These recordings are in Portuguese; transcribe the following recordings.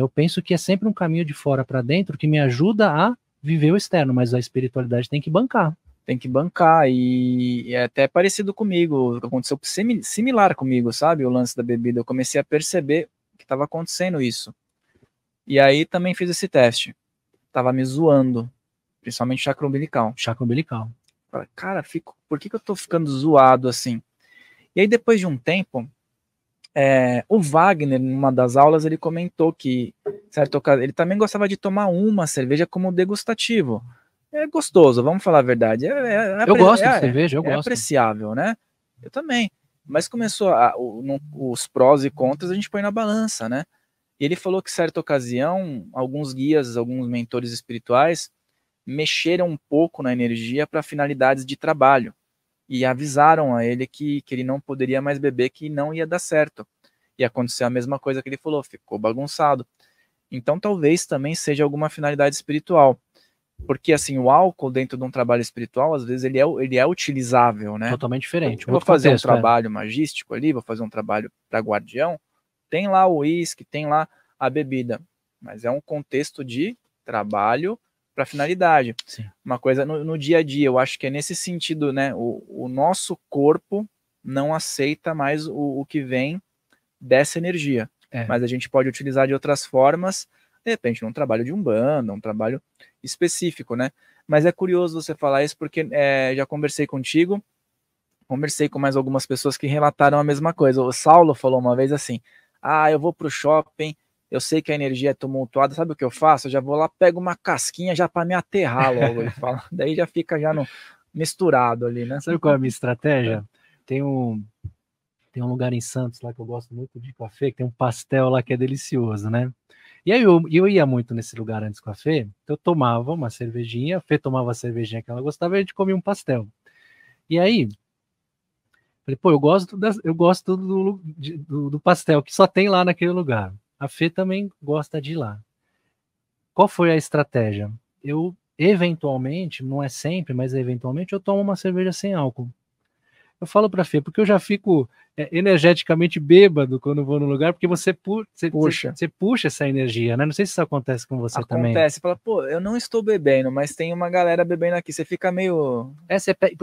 Eu penso que é sempre um caminho de fora para dentro que me ajuda a viver o externo, mas a espiritualidade tem que bancar. Tem que bancar, e é até parecido comigo, aconteceu similar comigo, sabe? O lance da bebida. Eu comecei a perceber que estava acontecendo isso. E aí também fiz esse teste. Tava me zoando, principalmente chakra umbilical. Chakra umbilical. Cara, fico, por que, que eu tô ficando zoado assim? E aí, depois de um tempo, é, o Wagner, numa das aulas, ele comentou que, certo, ele também gostava de tomar uma cerveja como degustativo. É gostoso, vamos falar a verdade. É, é, é eu gosto de é, cerveja, eu é gosto. É apreciável, né? Eu também. Mas começou a, o, no, os prós e contras, a gente põe na balança, né? E ele falou que, certa ocasião, alguns guias, alguns mentores espirituais mexeram um pouco na energia para finalidades de trabalho e avisaram a ele que, que ele não poderia mais beber, que não ia dar certo. E aconteceu a mesma coisa que ele falou, ficou bagunçado. Então talvez também seja alguma finalidade espiritual. Porque assim, o álcool dentro de um trabalho espiritual, às vezes ele é, ele é utilizável, né? Totalmente diferente. Eu, vou fazer contexto, um né? trabalho né? magístico ali, vou fazer um trabalho para guardião, tem lá o uísque, tem lá a bebida, mas é um contexto de trabalho para finalidade. Sim. Uma coisa no, no, dia a dia, eu acho que é nesse sentido, né? O, o nosso corpo não aceita mais o, o que vem dessa energia. É. Mas a gente pode utilizar de outras formas, de repente, num trabalho de um bando, um trabalho específico, né? Mas é curioso você falar isso, porque é, já conversei contigo, conversei com mais algumas pessoas que relataram a mesma coisa. O Saulo falou uma vez assim: ah, eu vou para o shopping, eu sei que a energia é tumultuada, sabe o que eu faço? Eu já vou lá, pego uma casquinha já para me aterrar logo. e fala. Daí já fica já no, misturado ali, né? Sabe qual é a minha estratégia? É. Tem um, tem um lugar em Santos lá que eu gosto muito de café, que tem um pastel lá que é delicioso, né? E aí eu, eu ia muito nesse lugar antes com a Fê, então eu tomava uma cervejinha, a Fê tomava a cervejinha que ela gostava e a gente comia um pastel. E aí, falei, pô, eu gosto, da, eu gosto do, do, do pastel que só tem lá naquele lugar. A Fê também gosta de ir lá. Qual foi a estratégia? Eu, eventualmente, não é sempre, mas eventualmente, eu tomo uma cerveja sem álcool. Eu falo para Fê, porque eu já fico é, energeticamente bêbado quando vou no lugar, porque você, pu puxa. Você, puxa essa energia, né? Não sei se isso acontece com você acontece, também. Acontece, fala, pô, eu não estou bebendo, mas tem uma galera bebendo aqui, você fica meio. É,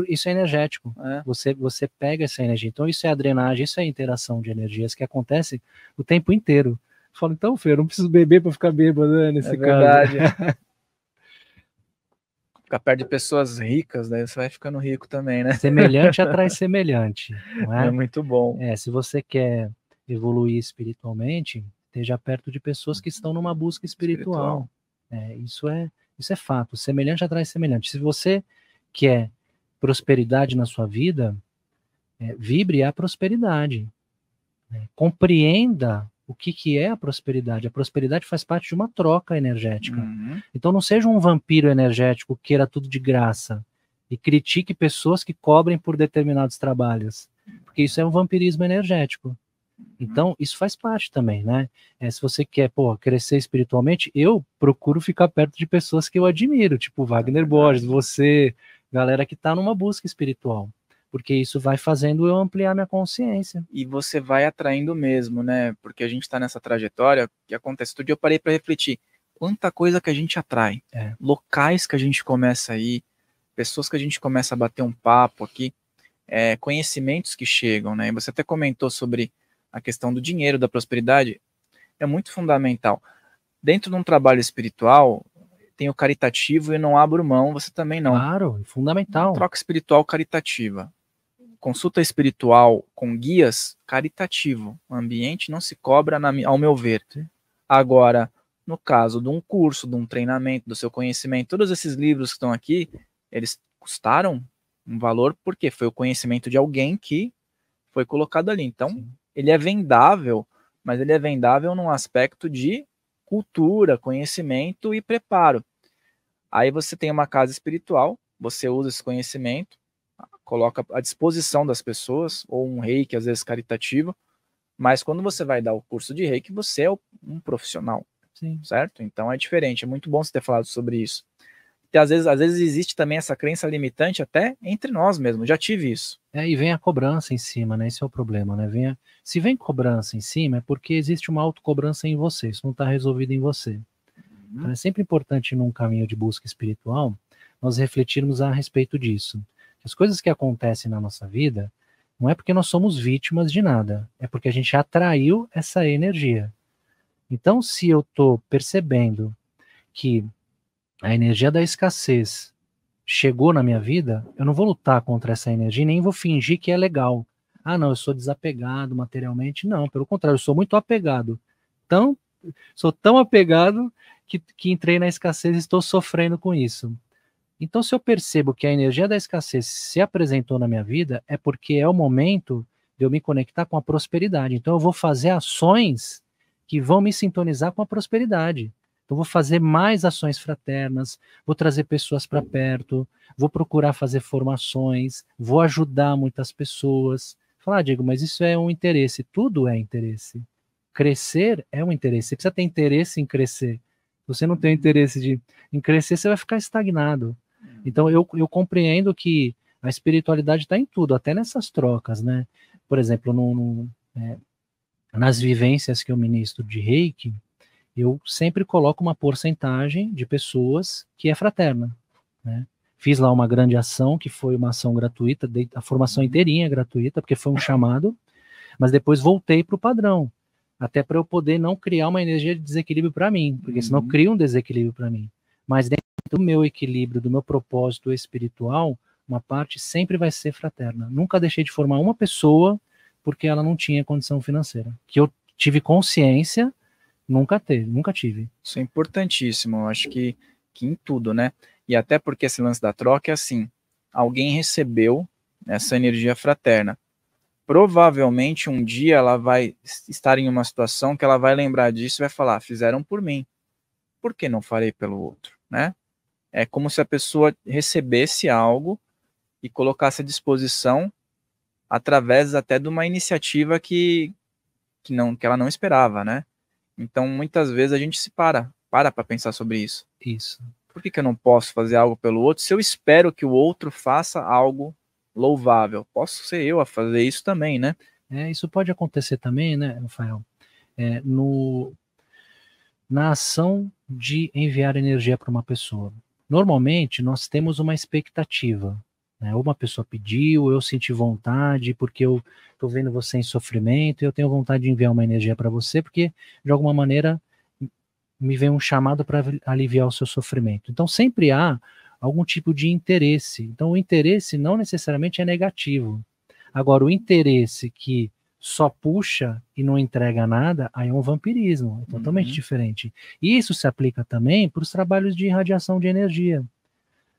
isso é energético. É. Você, você pega essa energia. Então, isso é a drenagem, isso é a interação de energias que acontece o tempo inteiro falo, então, feio eu não preciso beber para ficar bêbado né, nesse é caso. Verdade. ficar perto de pessoas ricas, daí você vai ficando rico também, né? Semelhante atrai semelhante. É? é? muito bom. É, se você quer evoluir espiritualmente, esteja perto de pessoas que estão numa busca espiritual. espiritual. É, isso é isso é fato. Semelhante atrai semelhante. Se você quer prosperidade na sua vida, é, vibre a prosperidade. Né? Compreenda o que, que é a prosperidade. A prosperidade faz parte de uma troca energética. Uhum. Então não seja um vampiro energético queira tudo de graça e critique pessoas que cobrem por determinados trabalhos, porque isso é um vampirismo energético. Uhum. Então, isso faz parte também, né? É, se você quer pô, crescer espiritualmente, eu procuro ficar perto de pessoas que eu admiro, tipo Wagner é Borges, você, galera que está numa busca espiritual porque isso vai fazendo eu ampliar minha consciência. E você vai atraindo mesmo, né? Porque a gente está nessa trajetória que acontece. Todo dia eu parei para refletir quanta coisa que a gente atrai, é. locais que a gente começa a ir, pessoas que a gente começa a bater um papo aqui, é, conhecimentos que chegam, né? E você até comentou sobre a questão do dinheiro, da prosperidade, é muito fundamental. Dentro de um trabalho espiritual, tem o caritativo e não abro mão, você também não. Claro, fundamental. Troca espiritual caritativa consulta espiritual com guias, caritativo. O ambiente não se cobra, na, ao meu ver. Agora, no caso de um curso, de um treinamento, do seu conhecimento, todos esses livros que estão aqui, eles custaram um valor porque foi o conhecimento de alguém que foi colocado ali. Então, Sim. ele é vendável, mas ele é vendável num aspecto de cultura, conhecimento e preparo. Aí você tem uma casa espiritual, você usa esse conhecimento, coloca à disposição das pessoas, ou um reiki, às vezes caritativo, mas quando você vai dar o curso de reiki, você é um profissional, Sim. certo? Então é diferente, é muito bom você ter falado sobre isso. E às vezes, às vezes existe também essa crença limitante até entre nós mesmos, já tive isso. É, e vem a cobrança em cima, né? Esse é o problema, né? Vem a... Se vem cobrança em cima, é porque existe uma autocobrança em você, isso não está resolvido em você. Uhum. Então é sempre importante num caminho de busca espiritual, nós refletirmos a respeito disso. As coisas que acontecem na nossa vida não é porque nós somos vítimas de nada, é porque a gente atraiu essa energia. Então, se eu estou percebendo que a energia da escassez chegou na minha vida, eu não vou lutar contra essa energia, nem vou fingir que é legal. Ah, não, eu sou desapegado materialmente. Não, pelo contrário, eu sou muito apegado. Tão, sou tão apegado que, que entrei na escassez e estou sofrendo com isso. Então, se eu percebo que a energia da escassez se apresentou na minha vida, é porque é o momento de eu me conectar com a prosperidade. Então, eu vou fazer ações que vão me sintonizar com a prosperidade. Então, vou fazer mais ações fraternas, vou trazer pessoas para perto, vou procurar fazer formações, vou ajudar muitas pessoas. Falar, ah, Diego, mas isso é um interesse. Tudo é interesse. Crescer é um interesse. Você precisa ter interesse em crescer. Se você não tem interesse de, em crescer, você vai ficar estagnado. Uhum. Então eu, eu compreendo que a espiritualidade está em tudo, até nessas trocas, né? Por exemplo, no, no é, nas vivências que eu ministro de reiki, eu sempre coloco uma porcentagem de pessoas que é fraterna, né? Fiz lá uma grande ação, que foi uma ação gratuita, a formação uhum. inteirinha é gratuita, porque foi um chamado, mas depois voltei para o padrão, até para eu poder não criar uma energia de desequilíbrio para mim, porque uhum. senão cria um desequilíbrio para mim. Mas dentro do meu equilíbrio, do meu propósito espiritual, uma parte sempre vai ser fraterna. Nunca deixei de formar uma pessoa porque ela não tinha condição financeira. Que eu tive consciência, nunca teve, nunca tive. Isso é importantíssimo, eu acho que, que em tudo, né? E até porque esse lance da troca é assim: alguém recebeu essa energia fraterna. Provavelmente um dia ela vai estar em uma situação que ela vai lembrar disso e vai falar: ah, fizeram por mim, por que não farei pelo outro, né? é como se a pessoa recebesse algo e colocasse à disposição através até de uma iniciativa que, que, não, que ela não esperava, né? Então, muitas vezes a gente se para, para para pensar sobre isso. Isso. Por que, que eu não posso fazer algo pelo outro se eu espero que o outro faça algo louvável? Posso ser eu a fazer isso também, né? É, isso pode acontecer também, né, Rafael? É, no, na ação de enviar energia para uma pessoa. Normalmente, nós temos uma expectativa. Né? Uma pessoa pediu, eu senti vontade, porque eu estou vendo você em sofrimento, e eu tenho vontade de enviar uma energia para você, porque, de alguma maneira, me vem um chamado para aliviar o seu sofrimento. Então, sempre há algum tipo de interesse. Então, o interesse não necessariamente é negativo. Agora, o interesse que só puxa e não entrega nada, aí é um vampirismo, é totalmente uhum. diferente. Isso se aplica também para os trabalhos de irradiação de energia.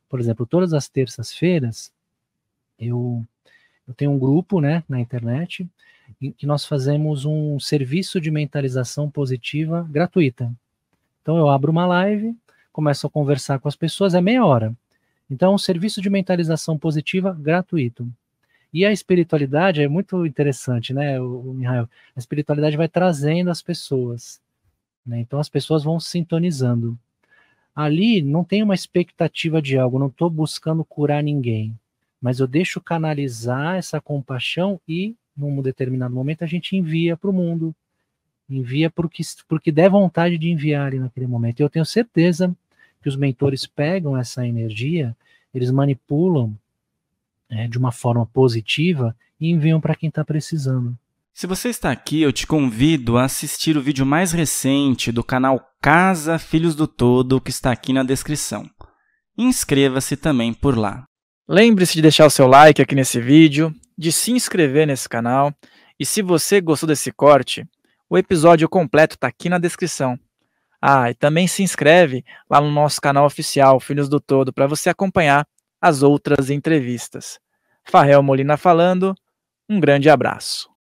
Por exemplo, todas as terças-feiras, eu, eu tenho um grupo né, na internet em que nós fazemos um serviço de mentalização positiva gratuita. Então eu abro uma live, começo a conversar com as pessoas, é meia hora. Então, é um serviço de mentalização positiva gratuito. E a espiritualidade é muito interessante, né, o, o Mihail? A espiritualidade vai trazendo as pessoas, né? Então as pessoas vão se sintonizando. Ali não tem uma expectativa de algo, não estou buscando curar ninguém, mas eu deixo canalizar essa compaixão e, num determinado momento, a gente envia para o mundo, envia porque, porque der vontade de enviar ali naquele momento. E eu tenho certeza que os mentores pegam essa energia, eles manipulam é, de uma forma positiva e enviam para quem está precisando. Se você está aqui, eu te convido a assistir o vídeo mais recente do canal Casa Filhos do Todo, que está aqui na descrição. Inscreva-se também por lá. Lembre-se de deixar o seu like aqui nesse vídeo, de se inscrever nesse canal e se você gostou desse corte, o episódio completo está aqui na descrição. Ah, e também se inscreve lá no nosso canal oficial Filhos do Todo para você acompanhar as outras entrevistas. Farrell Molina falando, um grande abraço.